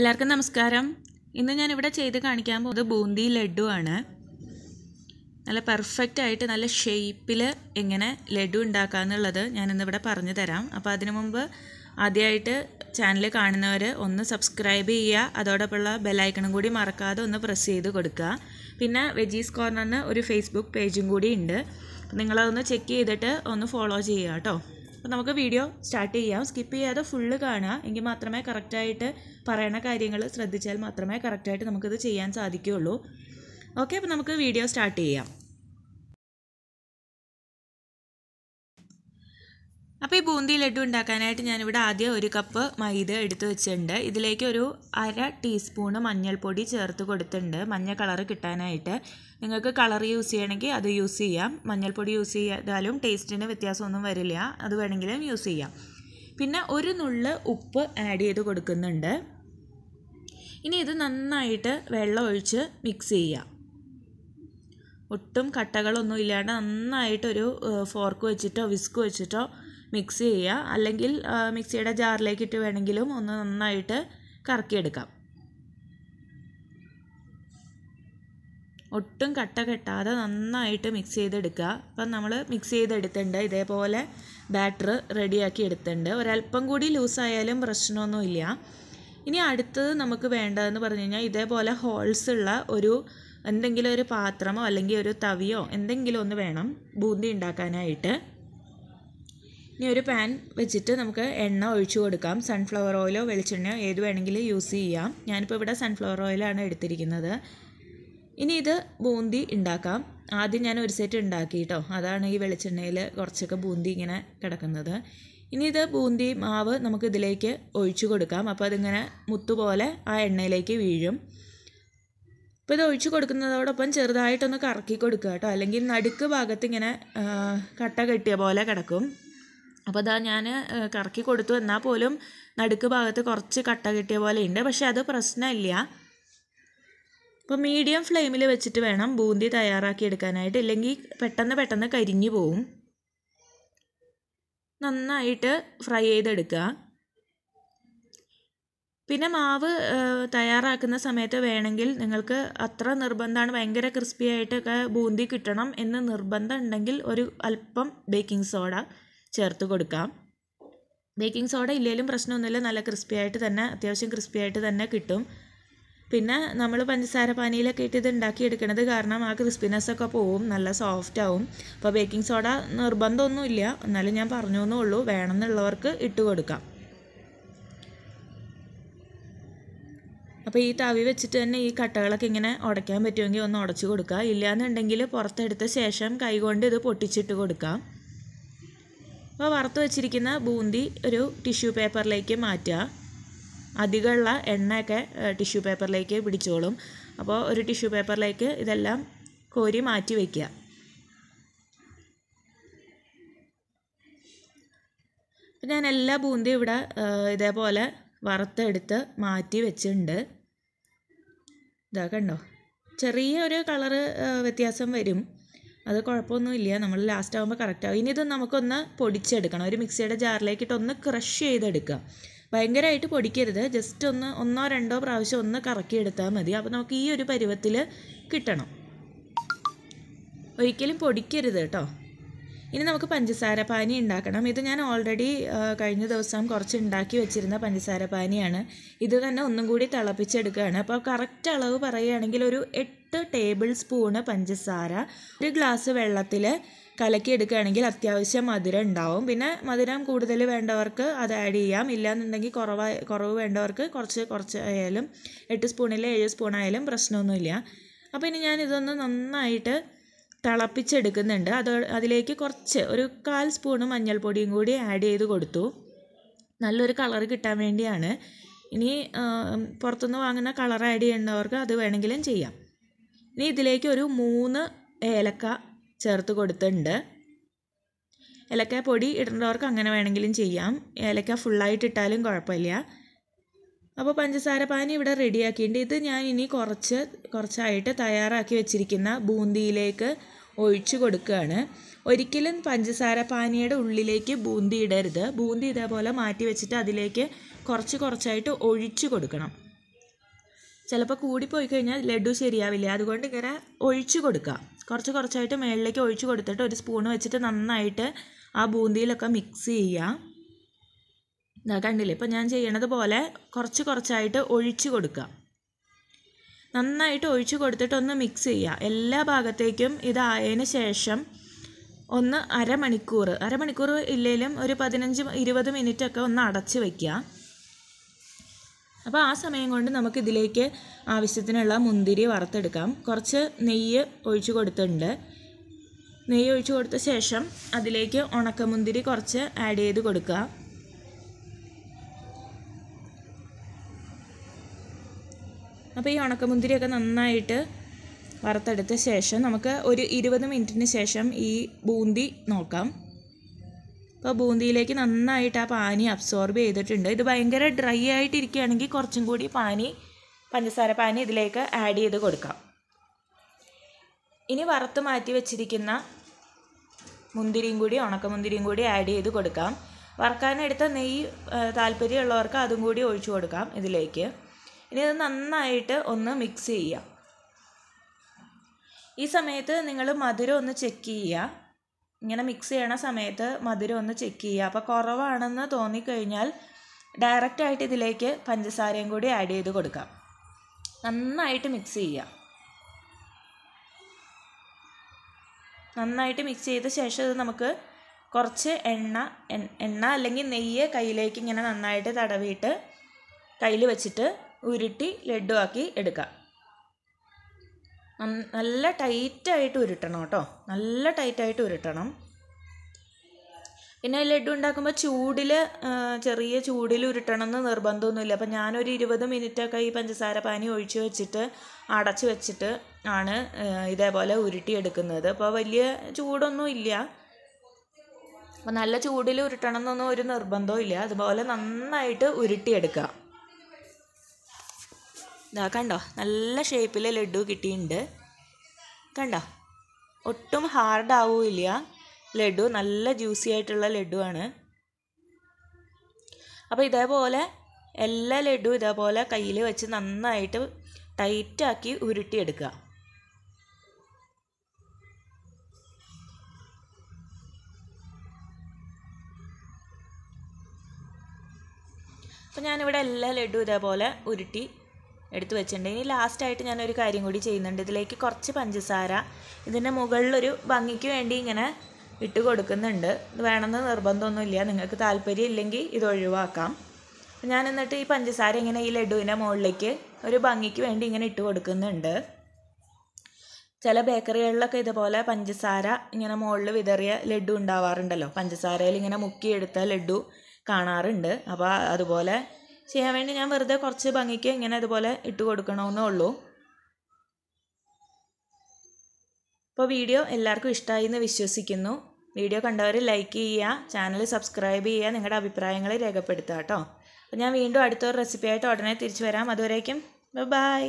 എല്ലാവർക്കും നമസ്കാരം ഇന്ന് ഞാനിവിടെ ചെയ്ത് കാണിക്കാൻ പോകുന്നത് ബൂന്തി ലഡു ആണ് നല്ല പെർഫെക്റ്റ് ആയിട്ട് നല്ല ഷേപ്പിൽ എങ്ങനെ ലഡു ഉണ്ടാക്കാമെന്നുള്ളത് ഞാനിന്നിവിടെ പറഞ്ഞു തരാം അപ്പോൾ അതിനു മുമ്പ് ആദ്യമായിട്ട് ചാനൽ കാണുന്നവർ ഒന്ന് സബ്സ്ക്രൈബ് ചെയ്യുക അതോടൊപ്പമുള്ള ബെല്ലൈക്കണും കൂടി മറക്കാതെ ഒന്ന് പ്രസ് ചെയ്ത് കൊടുക്കുക പിന്നെ വെജീസ് കോർണറിന് ഒരു ഫേസ്ബുക്ക് പേജും കൂടി ഉണ്ട് നിങ്ങളതൊന്ന് ചെക്ക് ചെയ്തിട്ട് ഒന്ന് ഫോളോ ചെയ്യുക കേട്ടോ അപ്പോൾ നമുക്ക് വീഡിയോ സ്റ്റാർട്ട് ചെയ്യാം സ്കിപ്പ് ചെയ്യാതെ ഫുള്ള് കാണുക എങ്കിൽ മാത്രമേ കറക്റ്റായിട്ട് പറയണ കാര്യങ്ങൾ ശ്രദ്ധിച്ചാൽ മാത്രമേ കറക്റ്റായിട്ട് നമുക്കിത് ചെയ്യാൻ സാധിക്കുകയുള്ളൂ ഓക്കെ അപ്പോൾ നമുക്ക് വീഡിയോ സ്റ്റാർട്ട് ചെയ്യാം അപ്പോൾ ഈ ബൂന്തി ലഡു ഉണ്ടാക്കാനായിട്ട് ഞാനിവിടെ ആദ്യം ഒരു കപ്പ് മൈദ എടുത്തു വെച്ചിട്ടുണ്ട് ഇതിലേക്ക് ഒരു അര ടീസ്പൂണ് മഞ്ഞൾപ്പൊടി ചേർത്ത് കൊടുത്തിട്ടുണ്ട് മഞ്ഞ കളർ കിട്ടാനായിട്ട് നിങ്ങൾക്ക് കളർ യൂസ് ചെയ്യണമെങ്കിൽ അത് യൂസ് ചെയ്യാം മഞ്ഞൾപ്പൊടി യൂസ് ചെയ്താലും ടേസ്റ്റിന് വ്യത്യാസമൊന്നും വരില്ല അത് വേണമെങ്കിലും യൂസ് ചെയ്യാം പിന്നെ ഒരു നുള്ള് ഉപ്പ് ആഡ് ചെയ്ത് കൊടുക്കുന്നുണ്ട് ഇനി ഇത് നന്നായിട്ട് വെള്ളം ഒഴിച്ച് മിക്സ് ചെയ്യുക ഒട്ടും കട്ടകളൊന്നും ഇല്ലാണ്ട് നന്നായിട്ടൊരു ഫോർക്ക് വെച്ചിട്ടോ വിസ്ക് വെച്ചിട്ടോ മിക്സ് ചെയ്യുക അല്ലെങ്കിൽ മിക്സിയുടെ ജാറിലേക്ക് ഇട്ട് വേണമെങ്കിലും ഒന്ന് നന്നായിട്ട് കറക്കിയെടുക്കാം ഒട്ടും കട്ട കെട്ടാതെ നന്നായിട്ട് മിക്സ് ചെയ്തെടുക്കുക അപ്പം നമ്മൾ മിക്സ് ചെയ്തെടുത്തിട്ടുണ്ട് ഇതേപോലെ ബാറ്റർ റെഡിയാക്കി എടുത്തിട്ടുണ്ട് ഒരല്പം കൂടി ലൂസായാലും പ്രശ്നമൊന്നുമില്ല ഇനി അടുത്തത് നമുക്ക് വേണ്ടതെന്ന് പറഞ്ഞു കഴിഞ്ഞാൽ ഇതേപോലെ ഹോൾസ് ഉള്ള ഒരു എന്തെങ്കിലും ഒരു പാത്രമോ അല്ലെങ്കിൽ ഒരു തവിയോ എന്തെങ്കിലും ഒന്ന് വേണം ബൂന്തി ഉണ്ടാക്കാനായിട്ട് ഇനി ഒരു പാൻ വെച്ചിട്ട് നമുക്ക് എണ്ണ ഒഴിച്ചു കൊടുക്കാം സൺഫ്ലവർ ഓയിലോ വെളിച്ചെണ്ണയോ ഏത് വേണമെങ്കിലും യൂസ് ചെയ്യാം ഞാനിപ്പോൾ ഇവിടെ സൺഫ്ലവർ ഓയിലാണ് എടുത്തിരിക്കുന്നത് ഇനി ഇത് ബൂന്തി ഉണ്ടാക്കാം ആദ്യം ഞാൻ ഒരു സെറ്റ് ഉണ്ടാക്കി കേട്ടോ അതാണ് ഈ വെളിച്ചെണ്ണയിൽ കുറച്ചൊക്കെ ബൂന്തി ഇങ്ങനെ കിടക്കുന്നത് ഇനി ഇത് ബൂന്തി മാവ് നമുക്ക് ഇതിലേക്ക് ഒഴിച്ചു കൊടുക്കാം അപ്പോൾ അതിങ്ങനെ മുത്തുപോലെ ആ എണ്ണയിലേക്ക് വീഴും അപ്പോൾ ഇത് ഒഴിച്ചു കൊടുക്കുന്നതോടൊപ്പം ചെറുതായിട്ടൊന്ന് കറക്കി കൊടുക്കുക കേട്ടോ അല്ലെങ്കിൽ നടുക്ക് ഭാഗത്ത് ഇങ്ങനെ കട്ട കെട്ടിയ പോലെ കിടക്കും അപ്പോൾ അതാ ഞാൻ കറക്കി കൊടുത്തു എന്നാൽ പോലും നടുക്ക് ഭാഗത്ത് കുറച്ച് കട്ട കെട്ടിയ പോലെ ഉണ്ട് പക്ഷേ അത് പ്രശ്നമില്ല അപ്പോൾ മീഡിയം ഫ്ലെയിമിൽ വെച്ചിട്ട് വേണം ബൂന്തി തയ്യാറാക്കി എടുക്കാനായിട്ട് ഇല്ലെങ്കിൽ പെട്ടെന്ന് പെട്ടെന്ന് കരിഞ്ഞു പോവും നന്നായിട്ട് ഫ്രൈ ചെയ്തെടുക്കുക പിന്നെ മാവ് തയ്യാറാക്കുന്ന സമയത്ത് വേണമെങ്കിൽ നിങ്ങൾക്ക് അത്ര നിർബന്ധമാണ് ഭയങ്കര ക്രിസ്പി ആയിട്ടൊക്കെ ബൂന്തി കിട്ടണം എന്ന് നിർബന്ധം ഉണ്ടെങ്കിൽ ഒരു അല്പം ബേക്കിംഗ് സോഡ ചേർത്ത് കൊടുക്കാം ബേക്കിംഗ് സോഡ ഇല്ലെങ്കിലും പ്രശ്നമൊന്നുമില്ല നല്ല ക്രിസ്പി ആയിട്ട് തന്നെ അത്യാവശ്യം ക്രിസ്പി ആയിട്ട് തന്നെ കിട്ടും പിന്നെ നമ്മൾ പഞ്ചസാര പാനിയിലൊക്കെ ഇട്ട് ഇത് ഉണ്ടാക്കിയെടുക്കണത് കാരണം ആ ഒക്കെ പോവും നല്ല സോഫ്റ്റ് ആവും അപ്പോൾ ബേക്കിംഗ് സോഡ നിർബന്ധമൊന്നുമില്ല എന്നാലും ഞാൻ പറഞ്ഞു എന്നേ ഉള്ളൂ വേണമെന്നുള്ളവർക്ക് ഇട്ട് കൊടുക്കാം അപ്പോൾ ഈ തവി വെച്ചിട്ട് തന്നെ ഈ കട്ടകളൊക്കെ ഇങ്ങനെ ഉടയ്ക്കാൻ പറ്റുമെങ്കിൽ ഒന്ന് ഉടച്ചു കൊടുക്കുക ഇല്ലയെന്നുണ്ടെങ്കിൽ പുറത്തെടുത്ത ശേഷം കൈകൊണ്ട് ഇത് പൊട്ടിച്ചിട്ട് കൊടുക്കാം അപ്പോൾ വറുത്ത് വെച്ചിരിക്കുന്ന ബൂന്തി ഒരു ടിഷ്യൂ പേപ്പറിലേക്ക് മാറ്റുക അധികമുള്ള എണ്ണയൊക്കെ ടിഷ്യൂ പേപ്പറിലേക്ക് പിടിച്ചോളും അപ്പോൾ ഒരു ടിഷ്യൂ പേപ്പറിലേക്ക് ഇതെല്ലാം കോരി മാറ്റി വയ്ക്കുക അപ്പം ഞാൻ എല്ലാ ബൂന്തിയും ഇവിടെ ഇതേപോലെ വറുത്തെടുത്ത് മാറ്റി വെച്ചിട്ടുണ്ട് ഇതാ കണ്ടോ ചെറിയ ഒരു കളറ് വ്യത്യാസം വരും അത് കുഴപ്പമൊന്നുമില്ല നമ്മൾ ലാസ്റ്റ് ആകുമ്പോൾ കറക്റ്റ് ആകും ഇനി ഇത് നമുക്കൊന്ന് പൊടിച്ചെടുക്കണം ഒരു മിക്സിയുടെ ജാറിലേക്കിട്ട് ഒന്ന് ക്രഷ് ചെയ്തെടുക്കുക ഭയങ്കരമായിട്ട് പൊടിക്കരുത് ജസ്റ്റ് ഒന്ന് ഒന്നോ രണ്ടോ പ്രാവശ്യം ഒന്ന് കറക്കിയെടുത്താൽ മതി അപ്പോൾ നമുക്ക് ഈ ഒരു പരുവത്തിൽ കിട്ടണം ഒരിക്കലും പൊടിക്കരുത് കേട്ടോ ഇനി നമുക്ക് പഞ്ചസാര പാനി ഉണ്ടാക്കണം ഇത് ഞാൻ ഓൾറെഡി കഴിഞ്ഞ ദിവസം കുറച്ച് ഉണ്ടാക്കി വെച്ചിരുന്ന പഞ്ചസാര പാനിയാണ് ഇത് തന്നെ ഒന്നും കൂടി തിളപ്പിച്ചെടുക്കുകയാണ് അപ്പോൾ കറക്റ്റ് അളവ് പറയുകയാണെങ്കിൽ ഒരു എട്ട് ടേബിൾ സ്പൂണ് പഞ്ചസാര ഒരു ഗ്ലാസ് വെള്ളത്തിൽ കലക്കിയെടുക്കുകയാണെങ്കിൽ അത്യാവശ്യം മധുരം ഉണ്ടാവും പിന്നെ മധുരം കൂടുതൽ വേണ്ടവർക്ക് അത് ആഡ് ചെയ്യാം ഇല്ലയെന്നുണ്ടെങ്കിൽ കുറവായി കുറവ് വേണ്ടവർക്ക് കുറച്ച് കുറച്ച് ആയാലും എട്ട് സ്പൂണിൽ ഏഴ് സ്പൂണായാലും പ്രശ്നമൊന്നുമില്ല അപ്പോൾ ഇനി ഞാൻ ഇതൊന്ന് നന്നായിട്ട് തിളപ്പിച്ചെടുക്കുന്നുണ്ട് അത് അതിലേക്ക് കുറച്ച് ഒരു കാൽ സ്പൂണ് മഞ്ഞൾപ്പൊടിയും കൂടി ആഡ് ചെയ്ത് കൊടുത്തു നല്ലൊരു കളർ കിട്ടാൻ വേണ്ടിയാണ് ഇനി പുറത്തുനിന്ന് വാങ്ങുന്ന കളർ ആഡ് ചെയ്യേണ്ടവർക്ക് അത് വേണമെങ്കിലും ചെയ്യാം ഇനി ഇതിലേക്ക് ഒരു മൂന്ന് ഏലക്ക ചേർത്ത് കൊടുത്തിട്ടുണ്ട് ഏലക്ക പൊടി ഇടേണ്ടവർക്ക് അങ്ങനെ വേണമെങ്കിലും ചെയ്യാം ഏലക്ക ഫുള്ളായിട്ട് ഇട്ടാലും കുഴപ്പമില്ല അപ്പോൾ പഞ്ചസാര പാനി ഇവിടെ റെഡിയാക്കിയിട്ടുണ്ട് ഇത് ഞാൻ ഇനി കുറച്ച് കുറച്ചായിട്ട് തയ്യാറാക്കി വെച്ചിരിക്കുന്ന ബൂന്തിയിലേക്ക് ഒഴിച്ചു കൊടുക്കുകയാണ് ഒരിക്കലും പഞ്ചസാര പാനിയുടെ ഉള്ളിലേക്ക് ബൂന്തി ഇടരുത് ബൂന്തി ഇതേപോലെ മാറ്റി വെച്ചിട്ട് അതിലേക്ക് കുറച്ച് കുറച്ചായിട്ട് ഒഴിച്ചു കൊടുക്കണം ചിലപ്പോൾ കൂടിപ്പോയി കഴിഞ്ഞാൽ ലഡു ശരിയാവില്ല അതുകൊണ്ട് ഇങ്ങനെ ഒഴിച്ചു കൊടുക്കാം കുറച്ച് കുറച്ചായിട്ട് മുകളിലേക്ക് ഒഴിച്ചു കൊടുത്തിട്ട് ഒരു സ്പൂൺ വെച്ചിട്ട് നന്നായിട്ട് ആ ബൂന്തിയിലൊക്കെ മിക്സ് ചെയ്യുക ഇതാ കണ്ടില്ലേ ഇപ്പം ഞാൻ ചെയ്യണത് പോലെ കുറച്ച് കുറച്ചായിട്ട് ഒഴിച്ചു കൊടുക്കുക നന്നായിട്ട് ഒഴിച്ചു കൊടുത്തിട്ടൊന്ന് മിക്സ് ചെയ്യുക എല്ലാ ഭാഗത്തേക്കും ഇതായതിന് ശേഷം ഒന്ന് അരമണിക്കൂർ അരമണിക്കൂർ ഇല്ലെങ്കിലും ഒരു പതിനഞ്ച് ഇരുപത് മിനിറ്റൊക്കെ ഒന്ന് അടച്ച് വയ്ക്കുക അപ്പോൾ ആ സമയം കൊണ്ട് നമുക്ക് ഇതിലേക്ക് ആവശ്യത്തിനുള്ള മുന്തിരി വറുത്തെടുക്കാം കുറച്ച് നെയ്യ് ഒഴിച്ചു കൊടുത്തിട്ടുണ്ട് നെയ്യ് ഒഴിച്ചു കൊടുത്ത ശേഷം അതിലേക്ക് ഉണക്കമുന്തിരി കുറച്ച് ആഡ് ചെയ്ത് കൊടുക്കുക അപ്പോൾ ഈ ഉണക്കമുന്തിരിയൊക്കെ നന്നായിട്ട് വറുത്തെടുത്ത ശേഷം നമുക്ക് ഒരു ഇരുപത് മിനിറ്റിന് ശേഷം ഈ ബൂന്തി നോക്കാം ഇപ്പോൾ ബൂന്തിയിലേക്ക് നന്നായിട്ട് ആ പാനി അബ്സോർബ് ചെയ്തിട്ടുണ്ട് ഇത് ഭയങ്കര ഡ്രൈ ആയിട്ടിരിക്കുകയാണെങ്കിൽ കുറച്ചും കൂടി പാനി പഞ്ചസാര പാനി ഇതിലേക്ക് ആഡ് ചെയ്ത് കൊടുക്കാം ഇനി വറുത്ത് മാറ്റി വെച്ചിരിക്കുന്ന മുന്തിരിയും കൂടി ഉണക്കമുന്തിരിയും കൂടി ആഡ് ചെയ്ത് കൊടുക്കാം വറുക്കാനെടുത്ത നെയ്യ് താല്പര്യമുള്ളവർക്ക് അതും കൂടി ഒഴിച്ചു കൊടുക്കാം ഇതിലേക്ക് ഇനി ഇത് നന്നായിട്ട് ഒന്ന് മിക്സ് ചെയ്യുക ഈ സമയത്ത് നിങ്ങൾ മധുരം ഒന്ന് ചെക്ക് ചെയ്യുക ഇങ്ങനെ മിക്സ് ചെയ്യണ സമയത്ത് മധുരം ഒന്ന് ചെക്ക് ചെയ്യുക അപ്പോൾ കുറവാണെന്ന് തോന്നിക്കഴിഞ്ഞാൽ ഡയറക്റ്റായിട്ട് ഇതിലേക്ക് പഞ്ചസാരയും കൂടി ആഡ് ചെയ്ത് കൊടുക്കാം നന്നായിട്ട് മിക്സ് ചെയ്യുക നന്നായിട്ട് മിക്സ് ചെയ്ത ശേഷം ഇത് നമുക്ക് കുറച്ച് എണ്ണ എണ്ണ അല്ലെങ്കിൽ നെയ്യ് കയ്യിലേക്ക് ഇങ്ങനെ നന്നായിട്ട് തടവിയിട്ട് കയ്യിൽ വെച്ചിട്ട് ഉരുട്ടി ലഡുവാക്കി എടുക്കാം നല്ല ടൈറ്റായിട്ട് ഉരുട്ടണം കേട്ടോ നല്ല ടൈറ്റായിട്ട് ഉരുട്ടണം പിന്നെ ലഡു ഉണ്ടാക്കുമ്പോൾ ചൂടിൽ ചെറിയ ചൂടിൽ ഉരുട്ടണം എന്ന് നിർബന്ധമൊന്നുമില്ല അപ്പം ഞാനൊരു ഇരുപത് മിനിറ്റൊക്കെ ഈ പഞ്ചസാര പാനി ഒഴിച്ചു വെച്ചിട്ട് അടച്ചു വെച്ചിട്ട് ആണ് ഇതേപോലെ ഉരുട്ടിയെടുക്കുന്നത് അപ്പോൾ വലിയ ചൂടൊന്നും ഇല്ല അപ്പം നല്ല ചൂടിൽ ഉരുട്ടണം എന്നൊന്നും ഒരു നിർബന്ധവും ഇല്ല അതുപോലെ നന്നായിട്ട് ഉരുട്ടിയെടുക്കുക ഇതാ കണ്ടോ നല്ല ഷേപ്പിൽ ലഡു കിട്ടിയിട്ടുണ്ട് കണ്ടോ ഒട്ടും ഹാർഡാവില്ല ലഡു നല്ല ജ്യൂസി ആയിട്ടുള്ള ലഡു ആണ് അപ്പോൾ ഇതേപോലെ എല്ലാ ലഡു ഇതേപോലെ കയ്യിൽ വെച്ച് നന്നായിട്ട് ടൈറ്റാക്കി ഉരുട്ടിയെടുക്കുക അപ്പോൾ ഞാനിവിടെ എല്ലാ ലഡു ഇതേപോലെ ഉരുട്ടി എടുത്തു വെച്ചിട്ടുണ്ട് ഇനി ലാസ്റ്റായിട്ട് ഞാനൊരു കാര്യം കൂടി ചെയ്യുന്നുണ്ട് ഇതിലേക്ക് കുറച്ച് പഞ്ചസാര ഇതിൻ്റെ മുകളിലൊരു ഭംഗിക്ക് വേണ്ടി ഇങ്ങനെ ഇട്ട് കൊടുക്കുന്നുണ്ട് ഇത് വേണമെന്ന് നിർബന്ധമൊന്നുമില്ല നിങ്ങൾക്ക് താല്പര്യം ഇല്ലെങ്കിൽ ഇത് ഒഴിവാക്കാം ഞാൻ എന്നിട്ട് ഈ പഞ്ചസാര ഇങ്ങനെ ഈ ലഡുവിൻ്റെ മുകളിലേക്ക് ഒരു ഭംഗിക്ക് വേണ്ടി ഇങ്ങനെ ഇട്ട് കൊടുക്കുന്നുണ്ട് ചില ബേക്കറികളിലൊക്കെ ഇതുപോലെ പഞ്ചസാര ഇങ്ങനെ മുകളിൽ വിതറിയ ലഡു ഉണ്ടാവാറുണ്ടല്ലോ പഞ്ചസാരയിൽ ഇങ്ങനെ മുക്കിയെടുത്ത ലഡു കാണാറുണ്ട് അപ്പോൾ അതുപോലെ ചെയ്യാൻ വേണ്ടി ഞാൻ വെറുതെ കുറച്ച് ഭംഗിക്ക് ഇങ്ങനെ അതുപോലെ ഇട്ട് കൊടുക്കണമെന്നേ ഉള്ളൂ അപ്പോൾ വീഡിയോ എല്ലാവർക്കും ഇഷ്ടമായി എന്ന് വിശ്വസിക്കുന്നു വീഡിയോ കണ്ടവർ ലൈക്ക് ചെയ്യുക ചാനൽ സബ്സ്ക്രൈബ് ചെയ്യുക നിങ്ങളുടെ അഭിപ്രായങ്ങൾ രേഖപ്പെടുത്തുക കേട്ടോ അപ്പോൾ ഞാൻ വീണ്ടും അടുത്തൊരു റെസിപ്പിയായിട്ട് ഉടനെ തിരിച്ചു വരാം അതുവരേക്കും ബൈ